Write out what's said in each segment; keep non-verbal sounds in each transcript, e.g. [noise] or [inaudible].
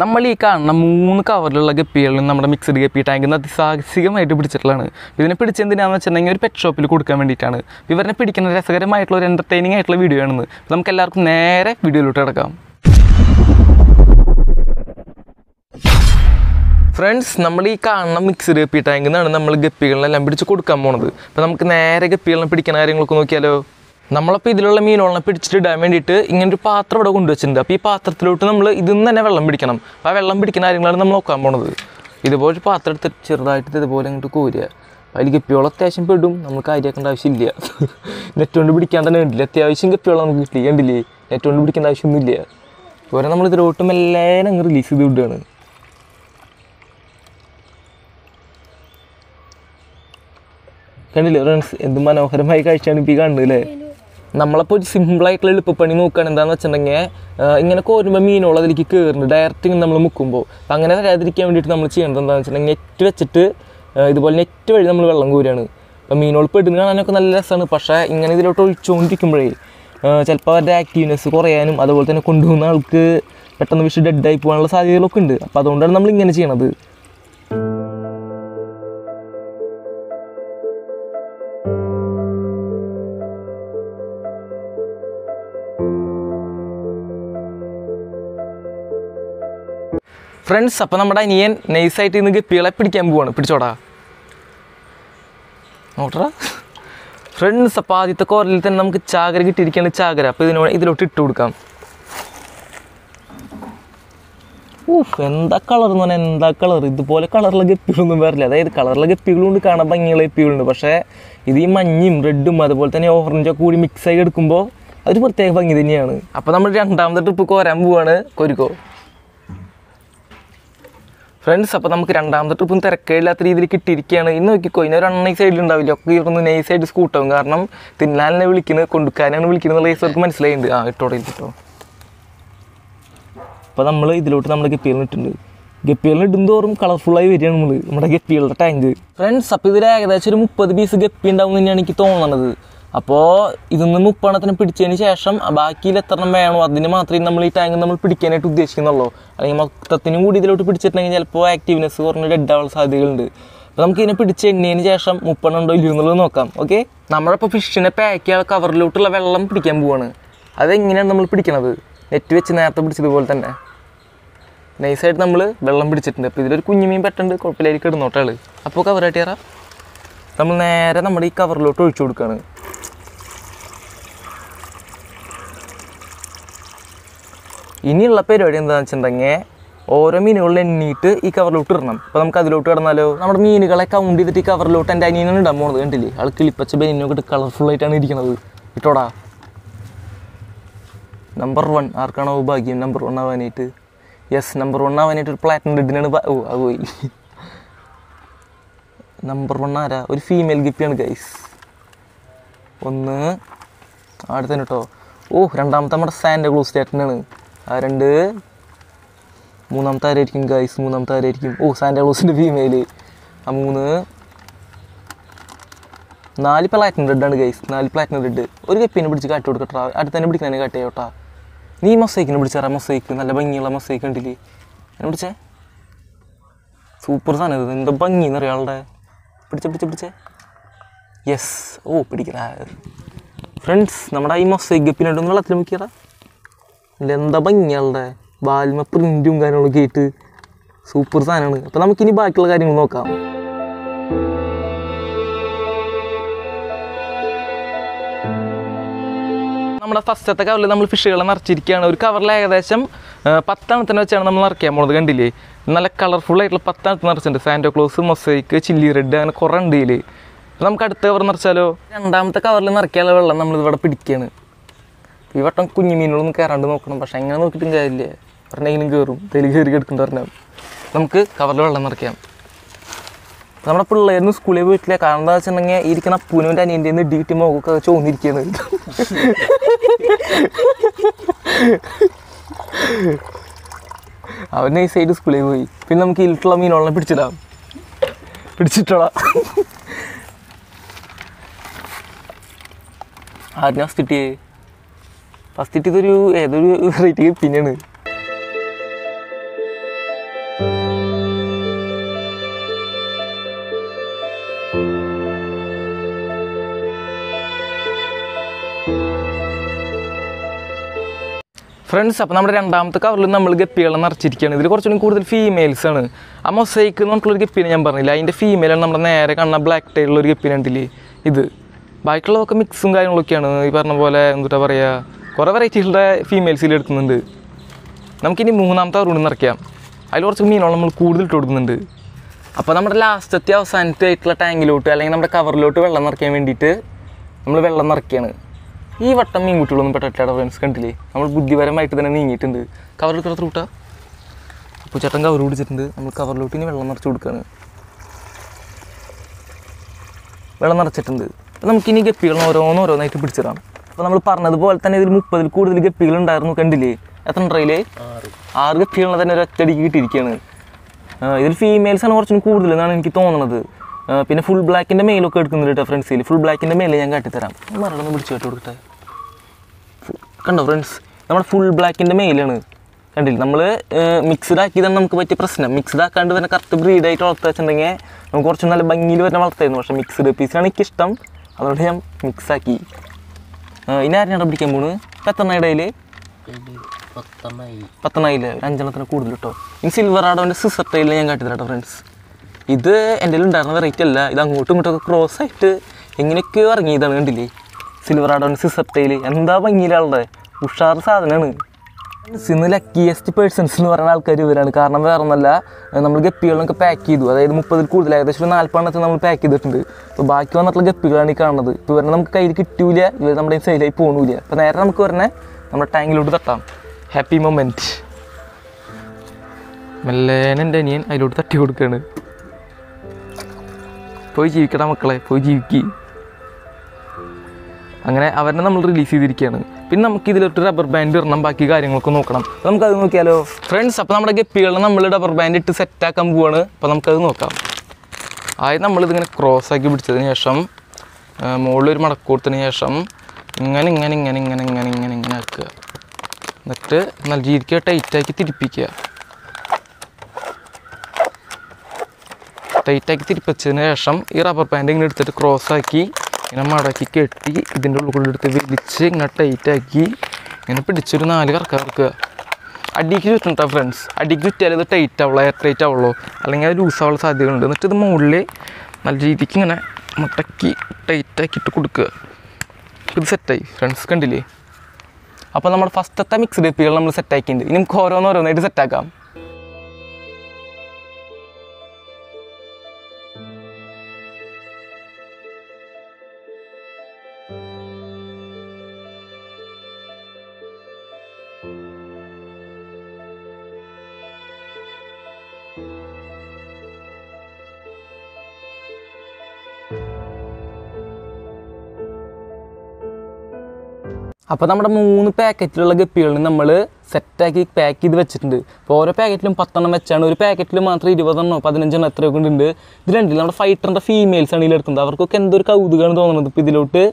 നമ്മൾ ഈ കാണുന്ന മൂന്ന് കവറിലുള്ള ഗപ്പികളിലും നമ്മുടെ മിക്സഡ് ഗപ്പി ടാങ്കിൽ നിന്ന് അതിസാഹസികമായിട്ട് പിടിച്ചിട്ടുള്ളതാണ് ഇതിനെ പിടിച്ചെന്തിനാന്ന് വെച്ചിട്ടുണ്ടെങ്കിൽ ഒരു പെറ്റ് ഷോപ്പിൽ കൊടുക്കാൻ വേണ്ടിയിട്ടാണ് ഇവരെ പിടിക്കുന്ന രസകരമായിട്ടുള്ള ഒരു എൻ്റർടൈനിങ് ആയിട്ടുള്ള വീഡിയോ ആണെന്ന് നമുക്ക് എല്ലാവർക്കും നേരെ വീഡിയോയിലോട്ട് കിടക്കാം ഫ്രണ്ട്സ് നമ്മൾ ഈ കാണുന്ന മിക്സഡ് ഗപ്പി ടാങ്കിൽ നിന്നാണ് നമ്മൾ ഗപ്പികളെല്ലാം പിടിച്ച് കൊടുക്കാൻ പോണത് അപ്പോൾ നമുക്ക് നേരെ ഗപ്പികളെ പിടിക്കുന്ന കാര്യങ്ങളൊക്കെ നോക്കിയാലോ നമ്മളപ്പോൾ ഇതിലുള്ള മീനുകളെ പിടിച്ചിട്ട് ഇടാൻ വേണ്ടിയിട്ട് ഇങ്ങനൊരു പാത്രം ഇവിടെ കൊണ്ടുവച്ചിട്ടുണ്ട് അപ്പോൾ ഈ പാത്രത്തിലോട്ട് നമ്മൾ ഇതിൽ തന്നെ വെള്ളം പിടിക്കണം അപ്പോൾ ആ വെള്ളം പിടിക്കുന്ന കാര്യങ്ങളാണ് നമ്മൾ നോക്കാൻ പോണത് ഇതുപോലെ പാത്രം എടുത്തിട്ട് ചെറുതായിട്ട് ഇതുപോലെ അങ്ങോട്ട് കോരുക അതിൽ ഗപ്പിയോളം അത്യാവശ്യം പെടും നമുക്ക് കാര്യമാക്കേണ്ട ആവശ്യമില്ല നെറ്റ് [laughs] കൊണ്ട് പിടിക്കാൻ തന്നെ കണ്ടില്ല അത്യാവശ്യം ഗപ്പിയോളം നമുക്ക് കിട്ടി കണ്ടില്ലേ നെറ്റ് കൊണ്ട് പിടിക്കേണ്ട ആവശ്യമൊന്നുമില്ല ഇതുപോലെ നമ്മൾ ഇതിലോട്ടും എല്ലാവരും അങ്ങ് റിലീസ് ചെയ്ത് വിടുകയാണ് കണ്ടില്ലേ ഫ്രണ്ട്സ് എന്ത് മനോഹരമായി കാഴ്ചയാണ് ഇപ്പോൾ ഈ കാണുന്നത് അല്ലേ നമ്മളിപ്പോൾ സിമ്പിളായിട്ടുള്ള എളുപ്പപ്പണി നോക്കുകയാണ് എന്താണെന്ന് വെച്ചിട്ടുണ്ടെങ്കിൽ ഇങ്ങനെ കോരുമ്പോൾ മീനുകൾ അതിലേക്ക് കയറുന്നുണ്ട് ഡയറക്റ്റ് ഇങ്ങനെ നമ്മൾ മുക്കുമ്പോൾ അപ്പം അങ്ങനെ വരാതിരിക്കാൻ വേണ്ടിയിട്ട് നമ്മൾ ചെയ്യേണ്ടത് എന്താണെന്ന് വെച്ചിട്ടുണ്ടെങ്കിൽ നെറ്റ് വെച്ചിട്ട് ഇതുപോലെ നെറ്റ് വഴി നമ്മൾ വെള്ളം കോരുകയാണ് അപ്പം മീനുകൾ പെടുന്ന കാണാനൊക്കെ നല്ല രസമാണ് പക്ഷേ ഇങ്ങനെ ഇതിലോട്ട് ഒഴിച്ചുകൊണ്ടിരിക്കുമ്പോഴേ ചിലപ്പോൾ അവരുടെ ആക്റ്റീവ്നെസ് കുറയാനും അതുപോലെ തന്നെ കൊണ്ടുപോകുന്ന ആൾക്ക് പെട്ടെന്ന് വിഷ് ഡെഡായി പോകാനുള്ള സാധ്യതകളൊക്കെ ഉണ്ട് അപ്പോൾ അതുകൊണ്ടാണ് നമ്മൾ ഇങ്ങനെ ചെയ്യണത് ഫ്രണ്ട്സ് അപ്പം നമ്മുടെ അനിയൻ നൈസായിട്ട് ഇന്ന് പിള പിടിക്കാൻ പോവാണ് പിടിച്ചോടാ നോട്ടാ ഫ്രണ്ട്സ് അപ്പം ആദ്യത്തെ കോരലിൽ തന്നെ നമുക്ക് ചാകര കിട്ടിയിരിക്കുകയാണ് ചാകര അപ്പം ഇതിനോട് ഇതിലോട്ട് ഇട്ട് കൊടുക്കാം ഊഹ് എന്താ കളർ എന്ന് പറഞ്ഞാൽ എന്താ കളർ ഇതുപോലെ കളറിലെ ഗപ്പികളൊന്നും വരില്ല അതായത് കളറിലെ ഗപ്പികളുണ്ട് കാണാൻ ഭംഗിയുള്ള ഗപ്പികളുണ്ട് പക്ഷേ ഇത് ഈ മഞ്ഞും റെഡും അതുപോലെ തന്നെ ഓറഞ്ചൊക്കെ കൂടി ആയി എടുക്കുമ്പോൾ അതൊരു പ്രത്യേക ഭംഗി തന്നെയാണ് അപ്പം നമ്മൾ രണ്ടാമത്തെ ട്രിപ്പ് കോരാൻ പോവാണ് കൊരുക്കോ ഫ്രണ്ട്സ് അപ്പോൾ നമുക്ക് രണ്ടാമത്തെ ട്രിപ്പും തിരക്കേടില്ലാത്ത രീതിയിൽ കിട്ടിയിരിക്കുകയാണ് ഇന്ന് നോക്കിക്കോ ഇന്നൊരു അണ്ണ അണ്ണൈ സൈഡിൽ ഉണ്ടാവില്ല ഒക്കെ ഇവിടുന്ന് നൈസായിട്ട് സ്കൂട്ടാവും കാരണം തിന്നാലിനെ വിളിക്കുന്നത് കൊണ്ടുക്കാനാണ് വിളിക്കുന്നത് എന്നുള്ള കേസ് അവർക്ക് ആ ഇട്ടോടെ ഇട്ടോ അപ്പോൾ നമ്മൾ ഇതിലോട്ട് നമ്മുടെ ഗപ്പികളിട്ടുണ്ട് ഗപ്പികളിൽ ഇടുന്തോറും കളർഫുള്ളായി വരികയാണ് നമ്മൾ നമ്മുടെ ഗപ്പികളുടെ ടാങ്ക് ഫ്രണ്ട്സ് അപ്പോൾ ഇതിൽ ഏകദേശം ഒരു മുപ്പത് പീസ് ഗപ്പി ഉണ്ടാവും തന്നെയാണ് എനിക്ക് തോന്നുന്നത് അപ്പോൾ ഇതിന്ന് മുപ്പണത്തിന് പിടിച്ചതിന് ശേഷം ബാക്കിയിൽ എത്രണം വേണോ അതിന് മാത്രമേ നമ്മൾ ഈ ടാങ്ക് നമ്മൾ പിടിക്കാനായിട്ട് ഉദ്ദേശിക്കുന്നുള്ളൂ അല്ലെങ്കിൽ മൊത്തത്തിനും കൂടി ഇതിലോട്ട് പിടിച്ചിട്ടുണ്ടെങ്കിൽ ചിലപ്പോൾ ആക്റ്റീവ്നെസ് കുറഞ്ഞ ഡെഡ് ആവാൻ സാധ്യതകളുണ്ട് അപ്പോൾ നമുക്ക് ഇതിനെ പിടിച്ച് എണ്ണിയതിന് ശേഷം ഉണ്ടോ ഇല്ലയോ എന്നുള്ളത് നോക്കാം ഓക്കെ നമ്മളിപ്പോൾ ഫിഷിനെ പാക്ക് ചെയ്യാൻ കവറിലോട്ടുള്ള വെള്ളം പിടിക്കാൻ പോവാണ് അതെങ്ങനെയാണ് നമ്മൾ പിടിക്കണത് നെറ്റ് വെച്ച് നേരത്തെ പിടിച്ചതുപോലെ തന്നെ നൈസായിട്ട് നമ്മൾ വെള്ളം പിടിച്ചിട്ടുണ്ട് അപ്പോൾ ഇതിലൊരു കുഞ്ഞുമീൻ പെട്ടുണ്ട് കുഴപ്പമില്ലായിരിക്കും ഇടുന്നോട്ടാൾ അപ്പോൾ കവറാട്ടിയറ നമ്മൾ നേരെ നമ്മുടെ ഈ കവറിലോട്ട് ഒഴിച്ചു കൊടുക്കുകയാണ് ഇനിയുള്ള പരിപാടി എന്താണെന്ന് വെച്ചിട്ടുണ്ടെങ്കിൽ ഓരോ മീനുകളിൽ എണ്ണീട്ട് ഈ കവറിലോട്ട് ഇടണം അപ്പോൾ നമുക്ക് അതിലോട്ട് ഇടന്നാലോ നമ്മുടെ മീനുകളെ കൗണ്ട് ചെയ്തിട്ട് ഈ കവറിലോട്ട് എൻ്റെ അനിയനാണ് ഇടാൻ പോകുന്നത് കണ്ടില്ലേ ആൾ കിളിപ്പച്ച ബനിയനൊക്കെ ഇട്ട് കളർഫുള്ളായിട്ടാണ് ഇരിക്കുന്നത് ഇട്ടോടാ നമ്പർ വൺ ആർക്കാണോ ഭാഗ്യം നമ്പർ വൺ ആവാനായിട്ട് യെസ് നമ്പർ വൺ ആവാനായിട്ട് ഒരു പ്ലാറ്റിനം റെഡിനാണ് ഓ അത് പോയി നമ്പർ വൺ ആരാ ഒരു ഫീമെയിൽ ഗിപ്പിയാണ് ഗൈസ് ഒന്ന് അടുത്തന്നെ കേട്ടോ ഓ രണ്ടാമത്തെ നമ്മുടെ സാൻഡ ക്ലോസ് ചേട്ടനാണ് ആരുണ്ട് മൂന്നാമത്തെ ആരായിരിക്കും ഗൈസ് മൂന്നാമത്തെ ആരായിരിക്കും ഓ സാന്റാക്ലോസിൻ്റെ ഫീമെയിൽ ആ മൂന്ന് നാല് പ്ലാറ്റിനം റെഡാണ് ഗൈസ് നാല് പ്ലാറ്റിനം റെഡ് ഒരു കപ്പിനെ പിടിച്ച് കാട്ടി കൊടുക്കട്ടാ അടുത്ത് തന്നെ പിടിക്കുന്നതിനെ കാട്ടിയോട്ടാ നീ മൊസൈക്കിനെ പിടിച്ചാറ മൊസൈക്ക് നല്ല ഭംഗിയുള്ള മൊസൈക്ക് ഉണ്ടില്ലേ എന്നെ പിടിച്ചേ സൂപ്പർ സാധനം ഇത് എന്താ ഭംഗി എന്നറിയ ആളുടെ പിടിച്ച പിടിച്ച പിടിച്ചേ യെസ് ഓ പിടിക്കല ഫ്രണ്ട്സ് നമ്മുടെ ഈ മൊസൈക്ക് ഗപ്പിനുണ്ടെന്ന് വെള്ളത്തിൽ മുക്കിയടാ അല്ല എന്താ ഭംഗിയാളുടെ ബാൽമ പ്രിന്റും കാര്യങ്ങളൊക്കെ ആയിട്ട് സൂപ്പർ സാധനമാണ് അപ്പൊ നമുക്ക് ഇനി ബാക്കിയുള്ള കാര്യങ്ങൾ നോക്കാം നമ്മുടെ ഫസ്റ്റത്തെ കവറിൽ നമ്മൾ ഫിഷുകളെ നിറച്ചിരിക്കുകയാണ് ഒരു കവറിൽ ഏകദേശം പത്തെണ്ണത്തിന് വെച്ചാണ് നമ്മൾ നിറയ്ക്കാൻ പോകുന്നത് കണ്ടില്ലേ നല്ല കളർഫുൾ ആയിട്ടുള്ള പത്തെണ്ണത്തിന് നിറച്ചിട്ടുണ്ട് sando close mosaic chilli red അങ്ങനെ കുറേ ഉണ്ട് ഇതിൽ നമുക്ക് അടുത്ത കവർ നിറച്ചാലോ രണ്ടാമത്തെ കവറിൽ നിറയ്ക്കാനുള്ള വെള്ളം നമ്മളിവിടെ പിടിക്കുകയാണ് ഈ വട്ടം കുഞ്ഞു മീനുകളൊന്നും കയറാണ്ട് നോക്കണം പക്ഷേ എങ്ങനെ നോക്കിയിട്ടും കാര്യമില്ല പറഞ്ഞെങ്കിലും കയറും തെലി കയറി കിടക്കേണ്ട പറഞ്ഞാൽ നമുക്ക് കവറിൽ വെള്ളം നിറയ്ക്കാം നമ്മുടെ പിള്ളേരുന്ന് സ്കൂളിൽ വീട്ടിലെ കാരണം എന്താ വെച്ചിട്ടുണ്ടെങ്കിൽ ഇരിക്കുന്ന പൂനുവിൻ്റെ അനിയൻ്റെ നിന്ന് ഡി ടി മോക്കൊക്കെ ചോന്നിരിക്കുന്നു അവൻ ഈ സൈഡ് സ്കൂളിൽ പോയി പിന്നെ നമുക്ക് ഇരുട്ടുള്ള മീനോളം പിടിച്ചിടാം പിടിച്ചിട്ടോളാം ആരും ചെയ്യേ ഫസ്റ്റ് ഇതൊരു ഏതൊരു വെറൈറ്റി പിന്നെയാണ് ഫ്രണ്ട്സ് അപ്പോൾ നമ്മുടെ രണ്ടാമത്തെ കവറിൽ നമ്മൾ ഗപ്പികളെ നിറച്ചിരിക്കുകയാണ് ഇതിൽ കുറച്ചും കൂടുതൽ ഫീമെയിൽസ് ആണ് ആ മൊസൈക്ക് എന്ന് ഒരു ഗപ്പിനെ ഞാൻ പറഞ്ഞില്ല അതിൻ്റെ ഫീമെയിലാണ് നമ്മുടെ നേരെ കാണുന്ന ബ്ലാക്ക് ടൈലുള്ള ഒരു ഗപ്പിനുണ്ടല്ലേ ഇത് ബാക്കിയുള്ളതൊക്കെ മിക്സും കാര്യങ്ങളൊക്കെയാണ് ഈ പറഞ്ഞ പോലെ എന്താ പറയുക കുറേ വെറൈറ്റികളുടെ ഫീമെയിൽസിൽ എടുക്കുന്നുണ്ട് നമുക്കിനി മൂന്നാമത്തെ റൂണിൽ നിന്ന് ഇറക്കാം അതിൽ കുറച്ച് മീനോളം നമ്മൾ കൂടുതൽ ഇട്ട് കൊടുക്കുന്നുണ്ട് അപ്പോൾ നമ്മുടെ ലാസ്റ്റത്തെ അവസാനത്തെ ആയിട്ടുള്ള ടാങ്കിലോട്ട് അല്ലെങ്കിൽ നമ്മുടെ കവറിലോട്ട് വെള്ളം നിറയ്ക്കാൻ വേണ്ടിയിട്ട് നമ്മൾ വെള്ളം നിറയ്ക്കുകയാണ് ഈ വട്ടം മീൻ കുട്ടികളൊന്നും പെട്ടിട്ടാണ് ഫ്രണ്ട്സ് കണ്ടില്ലേ നമ്മൾ ബുദ്ധിപരമായിട്ട് തന്നെ നീങ്ങിയിട്ടുണ്ട് കവറിലോട്ട് എത്ര റൂട്ടാ അപ്പോൾ ചേട്ടൻ കവർ പിടിച്ചിട്ടുണ്ട് നമ്മൾ കവറിലോട്ട് ഇനി വെള്ളം നിറച്ച് കൊടുക്കുകയാണ് വെള്ളം നിറച്ചിട്ടുണ്ട് അപ്പോൾ നമുക്കിനി ഗപ്പികൾ ഓരോന്നോരോന്നായിട്ട് പിടിച്ചതാണ് അപ്പോൾ നമ്മൾ പറഞ്ഞതുപോലെ തന്നെ ഇതിൽ മുപ്പതിൽ കൂടുതൽ ഗപ്പികൾ ഉണ്ടായിരുന്നു കണ്ടില്ലേ എത്ര ട്രയിലേ ആറ് ഗപ്പികളെ തന്നെ ഒരൊറ്റടിക്ക് കിട്ടിയിരിക്കുകയാണ് ഇതിൽ ഫീമെയിൽസാണ് കുറച്ചും കൂടുതൽ എന്നാണ് എനിക്ക് തോന്നുന്നത് പിന്നെ ഫുൾ ബ്ലാക്കിൻ്റെ മെയിലൊക്കെ എടുക്കുന്നുണ്ട് കേട്ടോ ഫ്രണ്ട്സിൽ ഫുൾ ബ്ലാക്കിൻ്റെ മെയിൽ ഞാൻ കാട്ടിത്തരാം മരണം പിടിച്ചു കേട്ടോ കൊടുക്കട്ടെ കണ്ടോ ഫ്രണ്ട്സ് നമ്മുടെ ഫുൾ ബ്ലാക്കിൻ്റെ മെയിലാണ് കണ്ടില്ല നമ്മൾ മിക്സ്ഡ് ആക്കിയതാണ് നമുക്ക് പറ്റിയ പ്രശ്നം മിക്സ്ഡ് ആക്കാണ്ട് തന്നെ കറക്റ്റ് ബ്രീഡായിട്ട് വളർത്താൻ വെച്ചിട്ടുണ്ടെങ്കിൽ നമുക്ക് കുറച്ച് നല്ല ഭംഗിയിൽ വരുന്ന വളർത്തായിരുന്നു പക്ഷേ മിക്സ്ഡ് പീസിനാണ് എനിക്കിഷ്ടം അതുകൊണ്ട് ഞാൻ മിക്സാക്കി ഇനാരി ആരെയാണ് പിടിക്കാൻ പോണ് എത്ര പത്തനയില് പത്തെണ്ണയില്ല അഞ്ചെണ്ണത്തിന് കൂടുതൽ കേട്ടോ ഇനി സിൽവർ ആടോൻ്റെ സിസർ ടൈലിൽ ഞാൻ കാട്ടിത്തരാട്ടോ ഫ്രണ്ട്സ് ഇത് എൻ്റെ ഉണ്ടായിരുന്ന വെറൈറ്റി അല്ല ഇത് അങ്ങോട്ടും ഇങ്ങോട്ടൊക്കെ ക്രോസ് ആയിട്ട് എങ്ങനെയൊക്കെയോ ഇറങ്ങിയതാണ് കണ്ടില്ലേ സിൽവർ ആടോൻ്റെ സിസർ ടൈല് എന്താ ഭംഗിയിലാളുടെ ഉഷാർ സാധനമാണ് സിന്ന് ലക്കിയസ്റ്റ് പേഴ്സൺസ് എന്ന് പറയുന്ന ആൾക്കാർ ഇവരാണ് കാരണം വേറെ ഒന്നല്ല നമ്മൾ ഗപ്പികളൊക്കെ പാക്ക് ചെയ്തു അതായത് മുപ്പതിൽ കൂടുതൽ ഏകദേശം നാൽപ്പണ്ണത്തിൽ നമ്മൾ പാക്ക് ചെയ്തിട്ടുണ്ട് അപ്പോൾ ബാക്കി വന്നിട്ടുള്ള ഗപ്പികളാണ് ഈ കാണുന്നത് ഇപ്പോൾ ഇവരെ നമുക്ക് കയ്യിൽ കിട്ടൂല ഇവർ നമ്മുടെ സൈലായി പോകണില്ല അപ്പോൾ നേരെ നമുക്ക് വരണേ നമ്മുടെ ടാങ്കിലോട്ട് തട്ടാം ഹാപ്പി മൊമെൻറ്റ് മെല്ലേനെൻ്റെ അനിയൻ അതിലോട്ട് തട്ടി കൊടുക്കുകയാണ് പോയി ജീവിക്കടാ മക്കളെ പോയി ജീവിക്കുക അങ്ങനെ അവരെ നമ്മൾ റിലീസ് ചെയ്തിരിക്കുകയാണ് പിന്നെ നമുക്ക് ഇതിലൊട്ട് റബ്ബർ ബാൻഡ് ഇടണം ബാക്കി കാര്യങ്ങളൊക്കെ നോക്കണം നമുക്ക് നോക്കിയാലോ ഫ്രണ്ട്സ് അപ്പോൾ നമ്മുടെ ഗപ്പികളെ നമ്മൾ റബ്ബർ ബാൻഡ് ഇട്ട് സെറ്റ് ആക്കാൻ പോവാണ് അപ്പോൾ നമുക്കത് നോക്കാം ആദ്യം നമ്മളിതിങ്ങനെ ആക്കി പിടിച്ചതിന് ശേഷം മുകളിലൊരു മടക്ക് കൊടുത്തതിന് ശേഷം ഇങ്ങനെ ഇങ്ങനെ ഇങ്ങനെ ഇങ്ങനെ ഇങ്ങനെ ഇങ്ങനെ ഇങ്ങനെ ആക്കുക എന്നിട്ട് നല്ല രീതിക്ക് ടൈറ്റാക്കി തിരിപ്പിക്കുക ടൈറ്റാക്കി തിരിപ്പിച്ചതിന് ശേഷം ഈ റബ്ബർ ബാൻഡ് ഇങ്ങനെ എടുത്തിട്ട് ആക്കി ഇങ്ങനെ മടക്കി കെട്ടി ഇതിൻ്റെ ഉള്ളിലെടുത്ത് വലിച്ച് ഇങ്ങനെ ടൈറ്റാക്കി ഇങ്ങനെ പിടിച്ചൊരു നാല് കറക്ക അടിക്ക് ചുറ്റണ്ട ഫ്രണ്ട്സ് അടിക്ക് ചുറ്റിയാൽ ഇത് ടൈറ്റ് ആവുള്ളൂ എയർ ടൈറ്റ് ആവുള്ളൂ അല്ലെങ്കിൽ അത് ലൂസ് സാധ്യതകളുണ്ട് എന്നിട്ട് ഇത് മുകളിൽ നല്ല രീതിക്ക് ഇങ്ങനെ മുട്ടക്കി ടൈറ്റാക്കിയിട്ട് കൊടുക്കുക ഇത് സെറ്റായി ഫ്രണ്ട്സ് കണ്ടില്ലേ അപ്പോൾ നമ്മുടെ ഫസ്റ്റത്തെ മിക്സ്ഡ് എപ്പികൾ നമ്മൾ സെറ്റാക്കിയിട്ടുണ്ട് ഇനി നമുക്ക് ഓരോന്നോരോന്നായിട്ട് സെറ്റാക്കാം അപ്പോൾ നമ്മുടെ മൂന്ന് പാക്കറ്റിലുള്ള ഗപ്പികളിൽ നമ്മൾ സെറ്റാക്കി പാക്ക് ചെയ്ത് വെച്ചിട്ടുണ്ട് അപ്പോൾ ഓരോ പാക്കറ്റിലും പത്തെണ്ണം വെച്ചാണ് ഒരു പാക്കറ്റിൽ മാത്രം ഇരുപതെണ്ണോ പതിനഞ്ചെണ്ണോ എത്രയോ ഉണ്ട് ഇത് രണ്ടിൽ നമ്മുടെ ഫൈറ്ററിൻ്റെ ഫീമെയിൽസ് ആണ് ഇതിലെടുക്കുന്നത് അവർക്കൊക്കെ എന്തൊരു കൗതുകമാണ് തോന്നുന്നത് ഇപ്പോൾ ഇതിലോട്ട്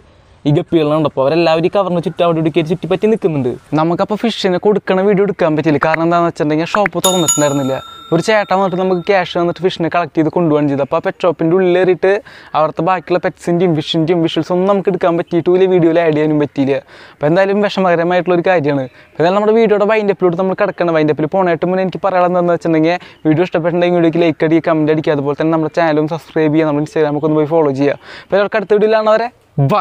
ഈ ഗപ്പികളാണ് അപ്പോൾ അവരെല്ലാവരും ഈ കവറിന് ചുറ്റും അവിടെ ഇടുക്കി ചുറ്റിപ്പറ്റി നിൽക്കുന്നുണ്ട് നമുക്കപ്പോൾ ഫിഷിനെ കൊടുക്കണ വീഡിയോ എടുക്കാൻ പറ്റില്ല കാരണം എന്താണെന്ന് വെച്ചിട്ടുണ്ടെങ്കിൽ ഷോപ്പ് തുറന്നിട്ടുണ്ടായിരുന്നില്ല ഒരു ചേട്ടൻ വന്നിട്ട് നമുക്ക് ക്യാഷ് വന്നിട്ട് ഫിഷിനെ കളക്ട് ചെയ്ത് കൊണ്ടുപോകാൻ ചെയ്തു അപ്പോൾ ആ പെറ്റ് ഷോപ്പിൻ്റെ ഉള്ളിലേറിയിട്ട് അവിടുത്തെ ബാക്കിയുള്ള പെറ്റ്സിൻ്റെയും ഫിഷിൻ്റെയും വിഷ്വൽസ് ഒന്നും നമുക്ക് എടുക്കാൻ വലിയ വീഡിയോയിൽ ആഡ് ചെയ്യാനും പറ്റിയില്ല അപ്പോൾ എന്തായാലും വിഷമകരമായിട്ടുള്ള ഒരു കാര്യമാണ് എന്നാലും നമ്മുടെ വീഡിയോയുടെ വൈൻഡപ്പിലോട്ട് നമ്മൾ കിടക്കണം വൈൻഡപ്പിൽ പോകണമായിട്ട് മുന്നേ എനിക്ക് പറയാനുള്ളതെന്ന് വെച്ചിട്ടുണ്ടെങ്കിൽ വീഡിയോ ഇഷ്ടപ്പെട്ടുണ്ടെങ്കിൽ വീഡിയോക്ക് ലൈക്ക് അടിക്കുക കമൻറ്റ് അടിക്കുക അതുപോലെ തന്നെ നമ്മുടെ ചാനലും സബ്സ്ക്രൈബ് ചെയ്യുക നമ്മുടെ ഇൻസ്റ്റാഗ്രാമൊക്കെ ഒന്ന് പോയി ഫോളോ ചെയ്യുക അപ്പോൾ അവർക്ക് അടുത്ത വീഡിയോയിലാണ് അവരെ ബൈ